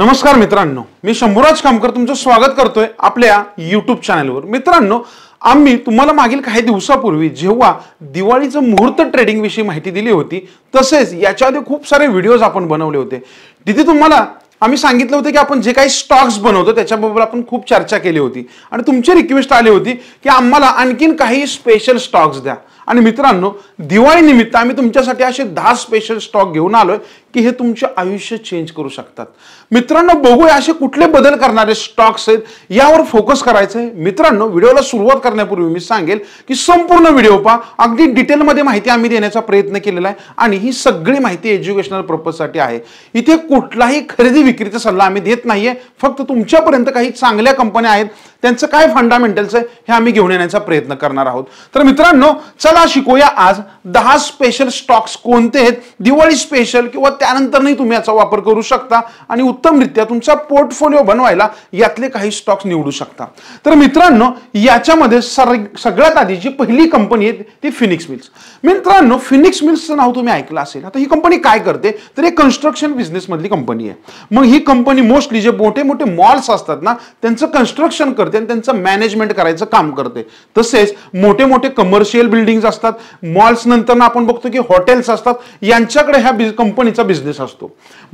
नमस्कार मित्रांनो मी शंभूराज कामकर तुमचं स्वागत करतोय आपल्या यूट्यूब चॅनलवर मित्रांनो आम्ही तुम्हाला मागील काही दिवसापूर्वी जेव्हा दिवाळीचं मुहूर्त ट्रेडिंगविषयी माहिती दिली होती तसेच याच्यामध्ये खूप सारे व्हिडिओज आपण बनवले होते तिथे तुम्हाला आम्ही सांगितलं होतं की आपण जे काही स्टॉक्स बनवतो त्याच्याबरोबर आपण खूप चर्चा केली होती आणि तुमची रिक्वेस्ट आली होती की आम्हाला आणखीन काही स्पेशल स्टॉक्स द्या आणि मित्रांनो दिवाळीनिमित्त आम्ही तुमच्यासाठी असे दहा स्पेशल स्टॉक घेऊन आलोय की हे तुमचे आयुष्य चेंज करू शकतात मित्रांनो बघूया असे कुठले बदल करणारे स्टॉक्स आहेत यावर फोकस करायचं आहे मित्रांनो व्हिडिओला सुरुवात करण्यापूर्वी मी सांगेल की संपूर्ण व्हिडिओ पहा अगदी डिटेलमध्ये माहिती आम्ही देण्याचा प्रयत्न केलेला आहे आणि ही सगळी माहिती एज्युकेशनल पर्पजसाठी आहे इथे कुठलाही खरेदी विक्रीचा सल्ला आम्ही देत नाहीये फक्त तुमच्यापर्यंत काही चांगल्या कंपन्या आहेत त्यांचं काय फंडामेंटल्स आहे हे आम्ही घेऊन येण्याचा प्रयत्न करणार आहोत तर मित्रांनो चला शिकूया आज दहा स्पेशल स्टॉक्स कोणते आहेत दिवाळी स्पेशल किंवा त्यानंतरही तुम्ही याचा वापर करू शकता आणि उत्तमरित्या तुमचा पोर्टफोलिओ बनवायला यातले काही स्टॉक्स निवडू शकता तर मित्रांनो याच्यामध्ये सगळ्यात आधी जी पहिली कंपनी आहे ती फिनिक्स मिल्स मित्रांनो फिनिक्स मिल्सचं नाव तुम्ही ऐकलं असेल आता ही कंपनी काय करते तर हे कन्स्ट्रक्शन बिझनेसमधली कंपनी आहे मग ही कंपनी मोस्टली जे मोठे मोठे मॉल्स असतात ना त्यांचं कन्स्ट्रक्शन करते आणि त्यांचं मॅनेजमेंट करायचं काम करते तसेच मोठे मोठे कमर्शियल बिल्डिंग्स असतात मॉल्स नंतर आपण बघतो की हॉटेल्स असतात यांच्याकडे ह्या कंपनीचा बिझनेस असतो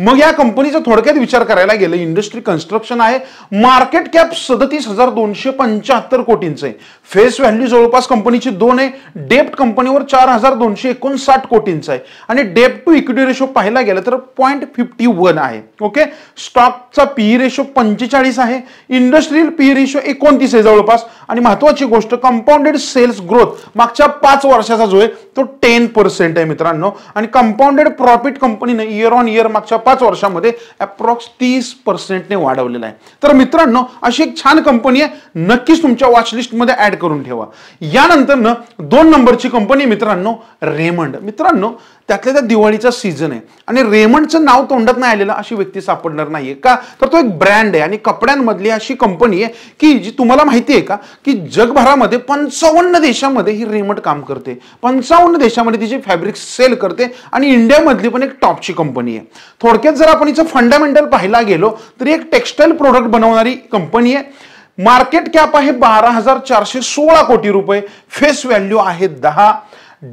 मग या कंपनीचा थोडक्यात विचार करायला गेलं इंडस्ट्री कन्स्ट्रक्शन आहे मार्केट कॅप सदतीस हजार दोनशे पंच्याहत्तर कोटींचं आहे फेस व्हॅल्यू जवळपास कंपनीची दोन आहे डेप्ट कंपनीवर चार हजार दोनशे एकोणसाठ कोटींचा आहे आणि डेप्ट टू इक्विटी रेशो पाहायला गेलं तर पॉईंट फिफ्टी वन आहे ओके स्टॉकचा पीई रेशो पंचेचाळीस आहे इंडस्ट्रीयल पी रेशो एकोणतीस आहे जवळपास आणि महत्वाची गोष्ट कंपाऊंडेड सेल्स ग्रोथ मागच्या पाच वर्षाचा जो आहे तो टेन पर्सेंट आहे मित्रांनो आणि कंपाऊंडेड प्रॉफिट कंपनीने इयर ऑन इयर मागच्या पाच वर्षामध्ये अप्रॉक्स तीस पर्सेंटने वाढवलेला आहे तर मित्रांनो अशी एक छान कंपनी आहे नक्कीच तुमच्या वॉचलिस्टमध्ये ॲड करून ठेवा यानंतर दोन नंबरची कंपनी मित्रांनो रेमंड मित्रांनो त्यातल्या त्या दिवाळीचा सीझन आहे आणि रेमंडचं नाव तोंडात नाही आलेलं अशी व्यक्ती सापडणार नाही आहे का तर तो एक ब्रँड आहे आणि कपड्यांमधली अशी कंपनी आहे की जी तुम्हाला माहिती आहे का की जगभरामध्ये पंचावन्न देशामध्ये ही रेमंड काम करते पंचावन्न देशामध्ये तिची फॅब्रिक्स सेल करते आणि इंडियामधली पण एक टॉपची कंपनी आहे थोडक्यात जर आपण हिचं फंडामेंटल पाहायला गेलो तरी एक टेक्स्टाईल प्रोडक्ट बनवणारी कंपनी आहे मार्केट कॅप आहे बारा हजार चारशे सोळा कोटी रुपये फेस व्हॅल्यू आहे दहा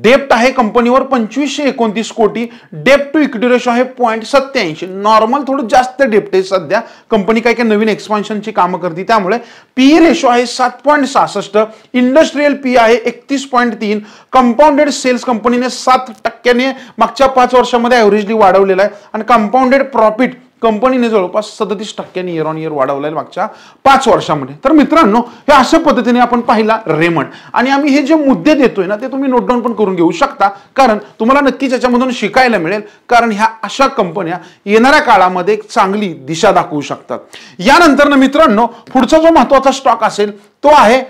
डेप्ट आहे कंपनीवर पंचवीसशे एकोणतीस कोटी डेप्ट टू इक्विटी रेशो आहे पॉईंट सत्याऐंशी नॉर्मल थोडं जास्त डेप्ट आहे सध्या कंपनी काय काय नवीन एक्सपान्शनची कामं करते त्यामुळे पी रेशो e आहे सात पॉईंट सहासष्ट इंडस्ट्रीयल पी e आहे एकतीस पॉईंट तीन कंपाऊंडेड सेल्स कंपनीने सात टक्क्याने मागच्या पाच वर्षामध्ये ॲव्हरेजली वाढवलेला आहे आणि कंपाऊंडेड प्रॉफिट कंपनीने जवळपास सदतीस टक्क्यांनी इयर ऑन इयर वाढवला मागच्या पाच वर्षामध्ये तर मित्रांनो हे अशा पद्धतीने आपण पाहिला रेमंड आणि आम्ही हे जे मुद्दे देतोय ना ते तुम्ही नोट डाऊन पण करून घेऊ शकता कारण तुम्हाला नक्कीच याच्यामधून शिकायला मिळेल कारण ह्या अशा कंपन्या येणाऱ्या काळामध्ये एक चांगली दिशा दाखवू शकतात यानंतर ना मित्रांनो पुढचा जो महत्वाचा स्टॉक असेल तो आहे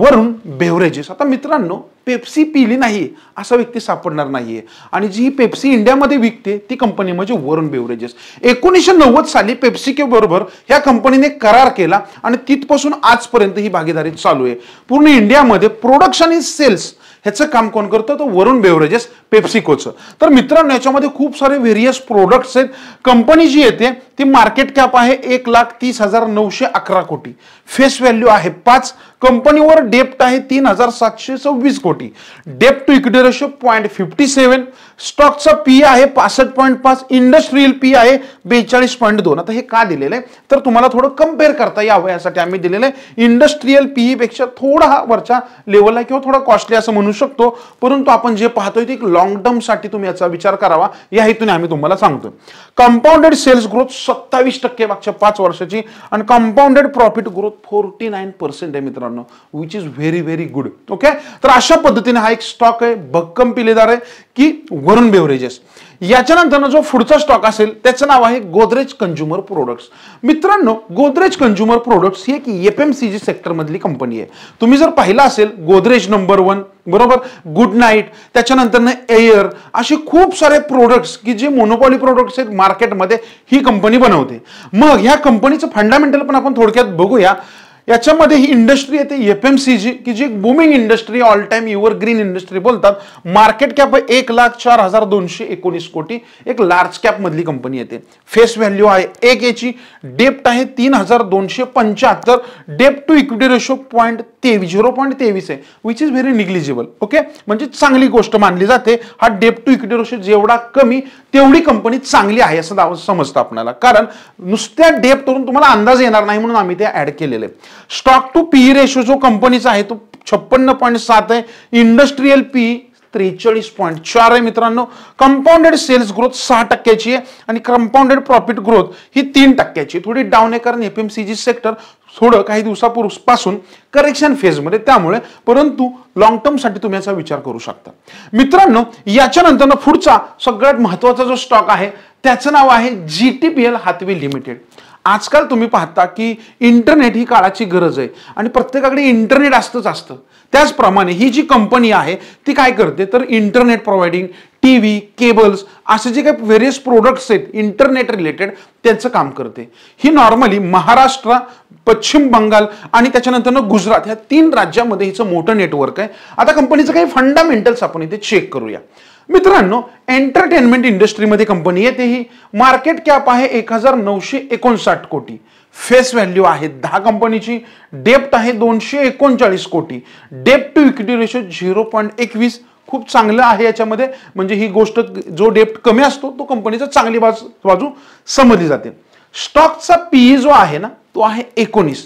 वरून बेव्हरेजेस आता मित्रांनो पेप्सी पिली नाही असा व्यक्ती सापडणार नाही आणि जी पेप्सी इंडियामध्ये विकते ती कंपनी म्हणजे वरुण बेवरेजेस एकोणीसशे नव्वद साली पेप्सिको बरोबर ह्या कंपनीने करार केला आणि तिथपासून आजपर्यंत ही भागीदारी चालू आहे पूर्ण इंडियामध्ये प्रोडक्शन आणि सेल्स ह्याचं काम कोण करतं तर वरुण बेवरेजेस पेप्सिकोचं तर मित्रांनो याच्यामध्ये खूप सारे व्हेरियस प्रोडक्ट्स आहेत कंपनी जी येते ती मार्केट कॅप आहे एक लाख तीस हजार नऊशे अकरा कोटी फेस व्हॅल्यू आहे पाच कंपनीवर डेप्ट आहे तीन हजार सातशे सव्वीस कोटी कोटी debt to equity ratio point fifty seven स्टॉकचा पी आहे पासष्ट पॉईंट पाच इंडस्ट्रीयल पी आहे बेचाळीस पॉईंट दोन आता हे का दिलेलं आहे तर तुम्हाला थोडं कम्पेअर करता यावं यासाठी आम्ही दिलेलं आहे इंडस्ट्रीयल पेक्षा थोडा हा वरच्या लेवलला किंवा थोडा कॉस्टली असं म्हणू शकतो परंतु आपण जे पाहतोय ते लॉंग टर्मसाठी तुम्ही याचा विचार करावा या हेतूने आम्ही तुम्हाला सांगतो कंपाऊंडेड सेल्स ग्रोथ सत्तावीस टक्के मागच्या पाच वर्षाची आणि compounded profit growth forty nine percent आहे मित्रांनो which is very very good okay तर अशा पद्धतीने हा एक स्टॉक आहे भक्कम पिलेदार आहे की वरुण बेवरेजेस याच्यानंतर जो पुढचा स्टॉक असेल त्याचं नाव आहे गोदरेज कंझ्युमर प्रोडक्ट्स मित्रांनो गोदरेज कंझ्युमर प्रोडक्ट्स ही एक F M C G company आहे तुम्ही जर पाहिलं असेल गोदरेज नंबर वन बरोबर गुड नाईट त्याच्यानंतर एअर असे खूप सारे प्रोडक्ट्स की जे मोनोपॉली प्रोडक्ट्स आहेत मार्केटमध्ये ही कंपनी बनवते मग ह्या कंपनीचं फंडामेंटल पण आपण थोडक्यात बघूया याच्यामध्ये ही इंडस्ट्री येते एफ एम सी जी की जी एक booming industry all time your green industry बोलतात मार्केट कॅप एक लाख चार हजार दोनशे एकोणीस कोटी एक लार्ज कॅप मधली कंपनी येते फेस व्हॅल्यू आहे एक याची डेप्ट आहे तीन हजार दोनशे पंच्याहत्तर डेप्ट टू इक्विटी रेशो पॉईंट तेवीस झिरो पॉईंट तेवीस आहे which is very negligible okay म्हणजे चांगली गोष्ट मानली जाते हा डेप टू इक्विटी रेशो जेवढा कमी तेवढी कंपनी चांगली आहे असं दाव समजतं आपल्याला कारण नुसत्या करून तुम्हाला अंदाज येणार नाही म्हणून आम्ही ते ॲड केलेले स्टॉक टू पी रेशो जो कंपनीचा आहे तो छप्पन्न पॉईंट सात आहे इंडस्ट्रीयल पी त्रेचाळीस पॉईंट चार आहे मित्रांनो कंपाऊंडेड सेल्स ग्रोथ सहा टक्क्याची आहे आणि कंपाऊंडेड प्रॉफिट ग्रोथ ही तीन टक्क्याची थोडी डाऊन आहे कारण F M C G sector थोडं काही दिवसापूर्वीपासून करेक्शन फेजमध्ये त्यामुळे परंतु लॉंग टर्मसाठी तुम्ही याचा विचार करू शकता मित्रांनो याच्यानंतर पुढचा सगळ्यात महत्त्वाचा जो स्टॉक आहे त्याचं नाव आहे G T P L Hathway limited आजकाल तुम्ही पाहता की इंटरनेट ही काळाची गरज आहे आणि प्रत्येकाकडे इंटरनेट असतंच असतं त्याचप्रमाणे ही जी कंपनी आहे ती काय करते तर internet providing T V cables असे जे काही व्हेरियस प्रोडक्ट्स आहेत इंटरनेट रिलेटेड त्यांचं काम करते ही नॉर्मली महाराष्ट्र पश्चिम बंगाल आणि त्याच्यानंतर गुजरात ह्या तीन राज्यामध्ये हिचं मोठं नेटवर्क आहे आता कंपनीचं काही फंडामेंटल्स आपण इथे चेक करूया मित्रांनो एंटरटेनमेंट इंडस्ट्रीमध्ये कंपनी येते ही मार्केट कॅप आहे एक हजार नऊशे एकोणसाठ कोटी फेस व्हॅल्यू आहे दहा कंपनीची डेप्ट आहे दोनशे एकोणचाळीस कोटी डेप्ट to equity ratio zero point एकवीस खूप चांगलं आहे याच्यामध्ये म्हणजे ही गोष्ट जो डेप्ट कमी असतो तो कंपनीचा चांगली बाजू बाजू समजली जाते स्टॉकचा पीई e जो आहे ना तो आहे एकोणीस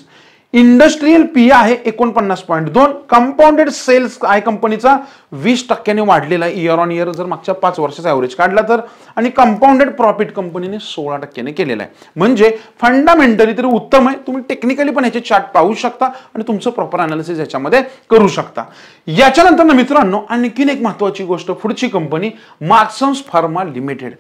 इंडस्ट्रीयल पी आहे एकोणपन्नास पॉईंट दोन कंपाऊंडेड सेल्स आहे कंपनीचा वीस टक्क्याने वाढलेला आहे इयर ऑन इयर जर मागच्या पाच वर्षाचा ॲव्हरेज काढला तर आणि कंपाऊंडेड प्रॉफिट कंपनीने सोळा टक्क्याने केलेला आहे म्हणजे फंडामेंटली तरी उत्तम आहे तुम्ही टेक्निकली पण याचे चार्ट पाहू शकता आणि तुमचं प्रॉपर अनालिसिस याच्यामध्ये करू शकता याच्यानंतर ना मित्रांनो आणखीन एक महत्त्वाची गोष्ट पुढची कंपनी मार्क्सन्स फार्मा लिमिटेड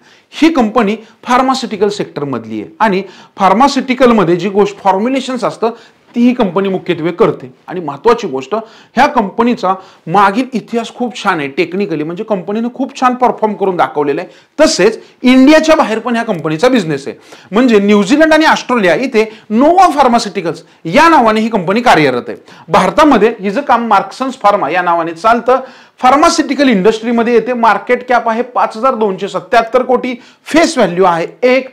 ही कंपनी फार्मास्युटिकल सेक्टरमधली आहे आणि फार्मास्युटिकलमध्ये जी गोष्ट फॉर्म्युलेशन्स असतं ती ही कंपनी मुख्यत्वे करते आणि महत्वाची गोष्ट ह्या कंपनीचा मागील इतिहास खूप छान आहे टेक्निकली म्हणजे कंपनीनं खूप छान परफॉर्म करून दाखवलेला आहे तसेच इंडियाच्या बाहेर पण ह्या कंपनीचा बिझनेस आहे म्हणजे न्यूझीलंड आणि ऑस्ट्रेलिया इथे नोवा फार्मास्युटिकल्स या नावाने ही कंपनी कार्यरत आहे भारतामध्ये हिचं काम मार्क्सन्स फार्मा या नावाने चालतं फार्मास्युटिकल इंडस्ट्रीमध्ये येते मार्केट कॅप आहे पाच हजार दोनशे सत्याहत्तर कोटी फेस व्हॅल्यू आहे एक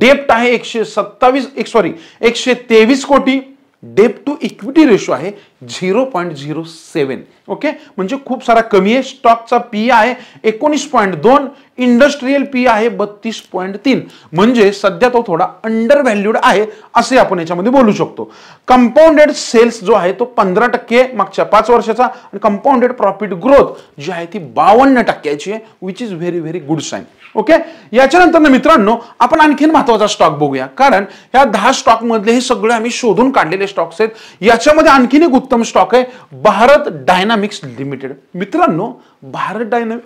डेप्ट आहे एकशे सत्तावीस एक सॉरी एकशे तेवीस कोटी डेप टू इक्विटी रेशो आहे zero point zero seven okay म्हणजे खूप सारा कमी आहे स्टॉकचा पी आहे एकोणीस पॉईंट दोन इंडस्ट्रीयल पी आहे बत्तीस पॉईंट तीन म्हणजे सध्या तो थोडा अंडर व्हॅल्यूड आहे असे आपण याच्यामध्ये बोलू शकतो कंपाऊंडेड सेल्स जो आहे तो पंधरा टक्के मागच्या पाच वर्षाचा आणि कंपाऊंडेड प्रॉफिट ग्रोथ जी आहे ती बावन्न टक्क्याची आहे which is very very good sign okay याच्यानंतर ना मित्रांनो आपण आणखीन महत्वाचा स्टॉक बघूया कारण ह्या दहा स्टॉकमधले हे सगळे आम्ही शोधून काढलेले स्टॉक्स आहेत याच्यामध्ये आणखीन एक उत्तम स्टॉक आहे भारत डायनामिक्स लिमिटेड मित्रांनो भारत डायनामिक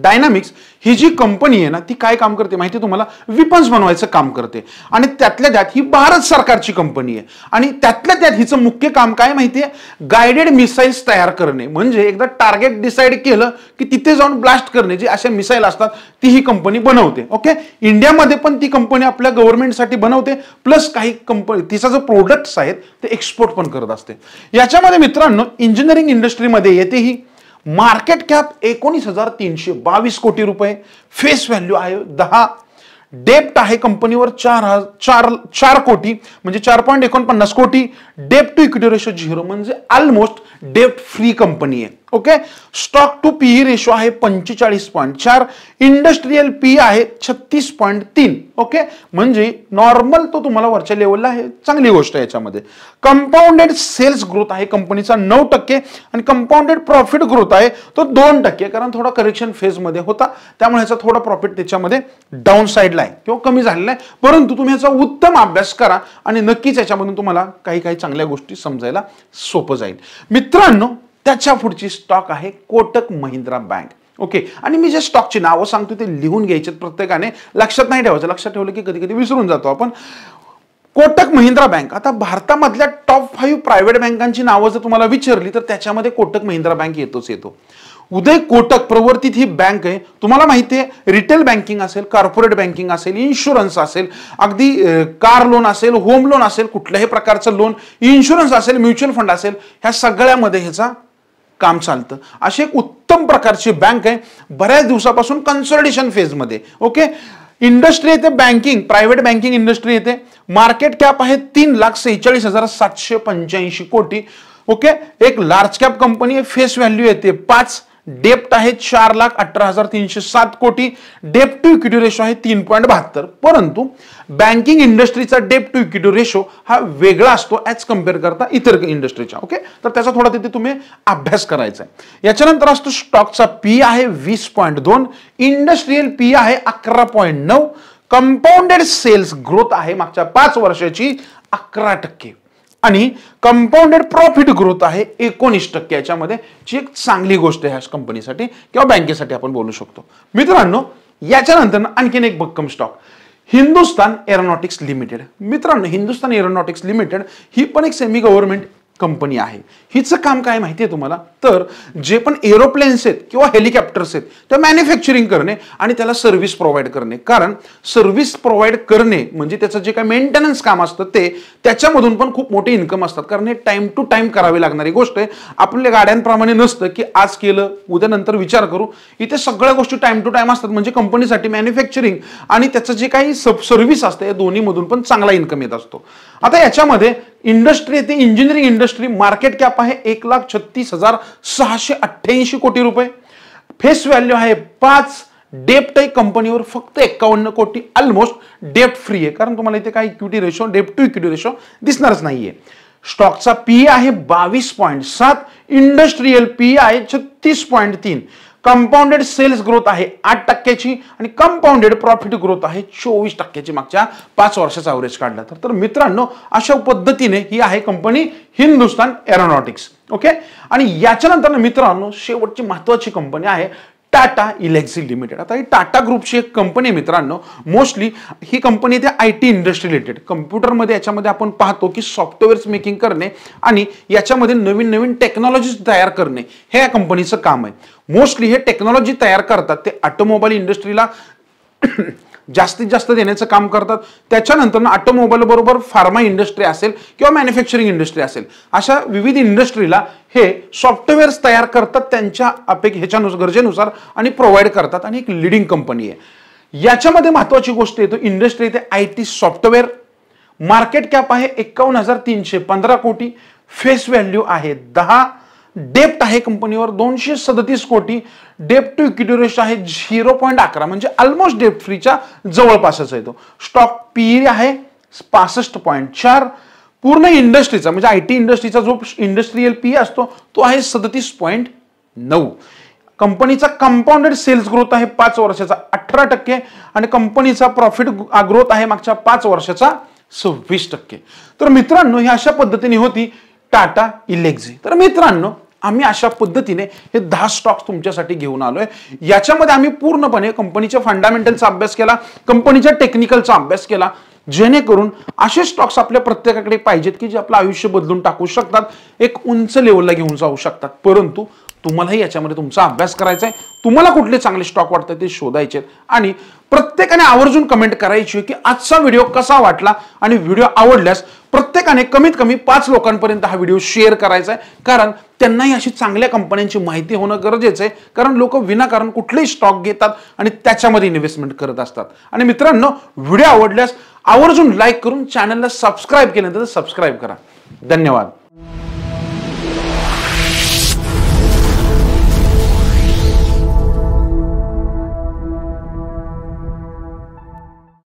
डायनामिक्स ही जी कंपनी आहे ना ती काय काम करते माहिती तुम्हाला विपन्स बनवायचं काम करते आणि त्यातल्या त्यात ही भारत सरकारची कंपनी आहे आणि त्यातल्या त्यात हिचं मुख्य काम काय माहिती आहे गायडेड मिसाईल्स तयार करणे म्हणजे एकदा टार्गेट डिसाईड केलं की तिथे जाऊन ब्लास्ट करणे जे अशा मिसाईल असतात ती ही कंपनी बनवते ओके इंडियामध्ये पण ती कंपनी आपल्या गव्हर्नमेंटसाठी बनवते प्लस काही कंपनी तिचा जो प्रोडक्ट्स आहेत ते एक्सपोर्ट पण करत असते याच्यामध्ये मित्रांनो इंजिनिअरिंग इंडस्ट्रीमध्ये येते ही मार्केट कॅप एकोणीस हजार तीनशे बावीस कोटी रुपये फेस व्हॅल्यू आहे दहा डेप्ट आहे कंपनीवर चार चार चार कोटी म्हणजे चार पॉईंट एकोणपन्नास कोटी डेप्ट टू इक्विटी रेशो झिरो म्हणजे ऑलमोस्ट डेप्ट फ्री कंपनी आहे okay stock to PE ratio आहे पंचेचाळीस पॉईंट चार इंडस्ट्रीयल पी e आहे छत्तीस पॉईंट तीन ओके म्हणजे नॉर्मल तो तुम्हाला वरच्या लेवलला आहे चांगली गोष्ट आहे याच्यामध्ये कंपाऊंडेड सेल्स ग्रोथ आहे कंपनीचा नऊ टक्के आणि कंपाऊंडेड प्रॉफिट ग्रोथ आहे तो दोन टक्के कारण थोडा करेक्शन फेजमध्ये होता त्यामुळे ह्याचा थोडा प्रॉफिट त्याच्यामध्ये डाऊन साईडला आहे किंवा कमी झालेला आहे परंतु तुम्ही ह्याचा उत्तम अभ्यास करा आणि नक्कीच याच्यामधून तुम्हाला काही काही चांगल्या गोष्टी समजायला सोपं जाईल मित्रांनो त्याच्या पुढची स्टॉक आहे कोटक महिंद्रा बँक ओके आणि मी जे स्टॉकची नावं सांगतो ते लिहून घ्यायचे प्रत्येकाने लक्षात नाही ठेवायचं लक्षात ठेवलं की कधी कधी विसरून जातो आपण कोटक महिंद्रा बँक आता भारतामधल्या टॉप फाईव्ह प्रायव्हेट बँकांची नावं जर तुम्हाला विचारली तर त्याच्यामध्ये कोटक महिंद्रा बँक येतोच येतो उदय कोटक प्रवर्तित ही बँक आहे तुम्हाला माहिती आहे रिटेल बँकिंग असेल कॉर्पोरेट बँकिंग असेल इन्शुरन्स असेल अगदी कार लोन असेल होम लोन असेल कुठल्याही प्रकारचं लोन इन्शुरन्स असेल म्युच्युअल फंड असेल ह्या सगळ्यामध्ये ह्याचा काम चालतं अशी एक उत्तम प्रकारची बँक आहे बऱ्याच दिवसापासून कन्सल्टेशन फेजमध्ये ओके इंडस्ट्री येते बँकिंग प्रायव्हेट बँकिंग इंडस्ट्री येते मार्केट कॅप आहे तीन लाख सेहेचाळीस हजार सातशे पंच्याऐंशी कोटी ओके एक लार्ज कॅप कंपनी आहे फेस व्हॅल्यू येते पाच डेप्ट आहे चार लाख अठरा हजार तीनशे सात कोटी डेप्ट टू इक्विटी रेशो आहे तीन पॉईंट बहात्तर परंतु बँकिंग इंडस्ट्रीचा डेप टू इक्विटी रेशो हा वेगळा असतो ॲज कम्पेअर करता इतर इंडस्ट्रीचा ओके तर त्याचा थोडा तिथे तुम्ही अभ्यास करायचा आहे याच्यानंतर असतो स्टॉकचा पी आहे वीस पॉईंट दोन इंडस्ट्रीयल पी आहे अकरा पॉईंट नऊ कंपाऊंडेड सेल्स ग्रोथ आहे मागच्या पाच वर्षाची अकरा टक्के आणि कंपाऊंडेड प्रॉफिट ग्रोथ आहे एकोणीस टक्के याच्यामध्ये जी एक चांगली गोष्ट आहे कंपनीसाठी किंवा बँकेसाठी आपण बोलू शकतो मित्रांनो याच्यानंतर आणखीन एक भक्कम स्टॉक हिंदुस्तान एरोनॉटिक्स लिमिटेड मित्रांनो हिंदुस्तान एरोनॉटिक्स लिमिटेड ही पण एक सेमी गव्हर्नमेंट कंपनी आहे हिचं काम काय माहिती आहे तुम्हाला तर जे पण एरोप्लेन्स आहेत किंवा हेलिकॉप्टर्स आहेत त्या मॅन्युफॅक्चरिंग करणे आणि त्याला सर्व्हिस प्रोव्हाइड करणे कारण सर्व्हिस प्रोव्हाइड करणे म्हणजे त्याचं जे काय मेंटेनन्स काम असतं ते त्याच्यामधून पण खूप मोठे इन्कम असतात कारण हे टाईम टू टाईम करावी लागणारी गोष्ट आहे आपल्या गाड्यांप्रमाणे नसतं की आज केलं उद्या नंतर विचार करू इथे सगळ्या गोष्टी टाईम टू टाईम असतात म्हणजे कंपनीसाठी मॅन्युफॅक्चरिंग आणि त्याचं जे काही सब सर्व्हिस असतं या दोन्हीमधून पण चांगला इन्कम येत असतो आता याच्यामध्ये इंडस्ट्री येते इंजिनिअरिंग इंडस्ट्री मार्केट कॅप आहे एक लाख छत्तीस हजार सहाशे अठ्ठ्याऐंशी कोटी रुपये फेस व्हॅल्यू आहे पाच डेप्ट आहे कंपनीवर फक्त एक्कावन्न कोटी ऑलमोस्ट डेप्ट फ्री आहे कारण तुम्हाला इथे काय इक्विटी रेशो डेप्ट टू इक्विटी रेशो दिसणारच नाहीये स्टॉकचा पी e आहे बावीस पॉईंट सात इंडस्ट्रीयल पी e आहे छत्तीस पॉईंट तीन कंपाऊंडेड सेल्स ग्रोथ आहे आठ टक्क्याची आणि कंपाऊंडेड प्रॉफिट ग्रोथ आहे चोवीस टक्क्याची मागच्या पाच वर्षाचा अवरेज काढला तर मित्रांनो अशा पद्धतीने ही आहे कंपनी हिंदुस्तान एरोनॉटिक्स ओके आणि याच्यानंतर मित्रांनो शेवटची महत्वाची कंपनी आहे टाटा इलेक्सी लिमिटेड आता ही टाटा ग्रुपची एक कंपनी आहे मित्रांनो मोस्टली ही कंपनी ते आय टी इंडस्ट्री रिलेटेड कम्प्युटरमध्ये याच्यामध्ये आपण पाहतो की सॉफ्टवेअर्स मेकिंग करणे आणि याच्यामध्ये नवीन नवीन टेक्नॉलॉजीज तयार करणे हे या कंपनीचं काम आहे मोस्टली हे टेक्नॉलॉजी तयार करतात ते ऑटोमोबाईल इंडस्ट्रीला जास्तीत जास्त देण्याचं काम करतात त्याच्यानंतर ऑटोमोबाईल बरोबर फार्मा इंडस्ट्री असेल किंवा मॅन्युफॅक्चरिंग इंडस्ट्री असेल अशा विविध इंडस्ट्रीला हे सॉफ्टवेअर्स तयार करतात त्यांच्या अपेक्ष ह्याच्यानुसार गरजेनुसार आणि प्रोव्हाइड करतात आणि एक लिडिंग कंपनी आहे याच्यामध्ये महत्वाची गोष्ट येतो इंडस्ट्री ते I T software market cap आहे एकावन्न हजार तीनशे पंधरा कोटी फेस व्हॅल्यू आहे दहा डेप्ट आहे कंपनीवर दोनशे सदतीस कोटी डेप्ट टू इक्विटी रेशो आहे झिरो पॉईंट अकरा म्हणजे ऑलमोस्ट डेप्ट फ्रीच्या जवळपासच आहे तो स्टॉक पीई आहे पासष्ट पॉईंट चार पूर्ण इंडस्ट्रीचा म्हणजे आय टी इंडस्ट्रीचा जो इंडस्ट्रीयल पी असतो तो आहे सदतीस पॉईंट नऊ कंपनीचा कंपाऊंडेड सेल्स ग्रोथ आहे पाच वर्षाचा अठरा टक्के आणि कंपनीचा प्रॉफिट ग्रोथ आहे मागच्या पाच वर्षाचा सव्वीस टक्के तर मित्रांनो ही अशा पद्धतीने होती टाटा इलेक्झी तर मित्रांनो आम्ही अशा पद्धतीने हे दहा स्टॉक्स तुमच्यासाठी घेऊन आलोय याच्यामध्ये आम्ही पूर्णपणे कंपनीच्या फंडामेंटलचा अभ्यास केला कंपनीच्या टेक्निकलचा अभ्यास केला जेणेकरून असे स्टॉक्स आपल्या प्रत्येकाकडे पाहिजेत की जे आपलं आयुष्य बदलून टाकू शकतात एक उंच लेवलला घेऊन जाऊ शकतात परंतु तुम्हालाही याच्यामध्ये तुमचा अभ्यास करायचा आहे तुम्हाला कुठले चांगले स्टॉक वाटतात ते शोधायचे आणि प्रत्येकाने आवर्जून कमेंट करायची की आजचा व्हिडिओ कसा वाटला आणि व्हिडिओ आवडल्यास प्रत्येकाने कमीत कमी पाच लोकांपर्यंत हा व्हिडिओ शेअर करायचा आहे कारण त्यांनाही अशी चांगल्या कंपन्यांची माहिती होणं गरजेचं आहे कारण लोक विनाकारण कुठलेही स्टॉक घेतात आणि त्याच्यामध्ये इन्व्हेस्टमेंट करत असतात आणि मित्रांनो व्हिडिओ आवडल्यास आवर्जून लाईक करून चॅनलला सबस्क्राईब केल्यानंतर सबस्क्राईब करा धन्यवाद